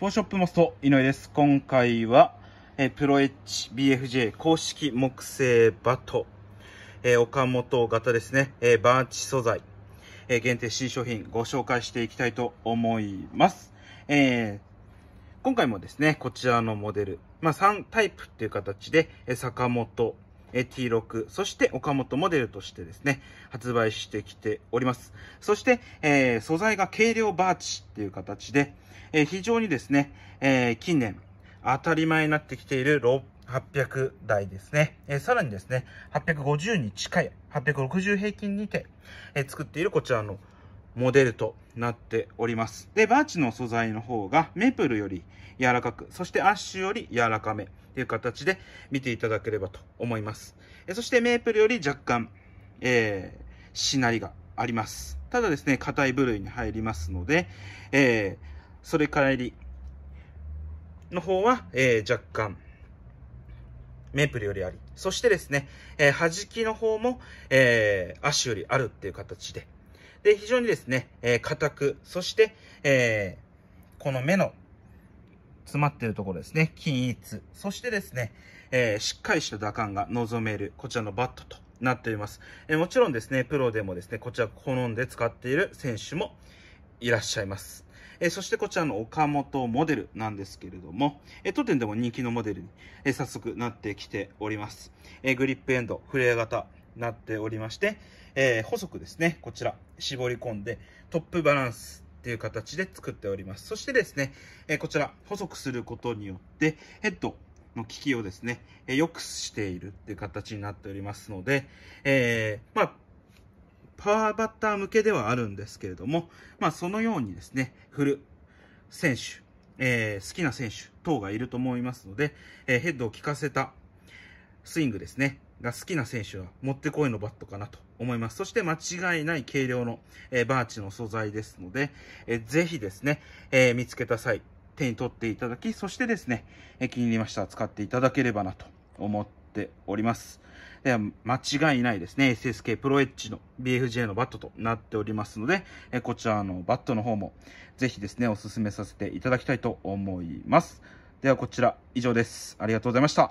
フォーショップモスト井上です。今回は、えプロエッジ b f j 公式木製バット、え岡本型ですね、えバーチ素材、え限定新商品ご紹介していきたいと思います。えー、今回もですね、こちらのモデル、まあ、3タイプっていう形で、え坂本、T6、そして岡本モデルとしてですね、発売してきております。そして、えー、素材が軽量バーチっていう形で、えー、非常にですね、えー、近年当たり前になってきている800台ですね。えー、さらにですね、850に近い860平均にて、えー、作っているこちらのモデルとなっております。で、バーチの素材の方がメープルより柔らかく、そしてアッシュより柔らかめという形で見ていただければと思います。えそしてメープルより若干、えー、しなりがあります。ただですね、硬い部類に入りますので、えー、それからりの方は、えー、若干、メープルよりあり。そしてですね、えー、弾きの方も、えー、足よりあるっていう形でで、非常にですね、えー、硬く、そして、えー、この目の詰まってるところですね、均一、そしてですね、えー、しっかりした打感が望める、こちらのバットとなっております。えー、もちろんですね、プロでもですね、こちら好んで使っている選手もいらっしゃいます。えー、そしてこちらの岡本モデルなんですけれども、えー、当店でも人気のモデルに、えー、早速なってきております。えグリップエンド、フレア型、なっておりまして、えー、細くですね、こちら、絞り込んで、トップバランスっていう形で作っております。そしてですね、えー、こちら、細くすることによって、ヘッドの効きをですね、えー、良くしているっていう形になっておりますので、えー、まあ、パワーバッター向けではあるんですけれども、まあ、そのようにですね、振る選手、えー、好きな選手等がいると思いますので、えー、ヘッドを効かせたスイングですね、が好きな選手はもってこいのバットかなと思います。そして間違いない軽量の、えー、バーチの素材ですので、えー、ぜひですね、えー、見つけた際手に取っていただき、そしてですね、え気に入りましたら使っていただければなと思っております。では、間違いないですね、SSK プロエッジの BFJ のバットとなっておりますので、えこちらのバットの方もぜひですね、お勧めさせていただきたいと思います。ではこちら以上です。ありがとうございました。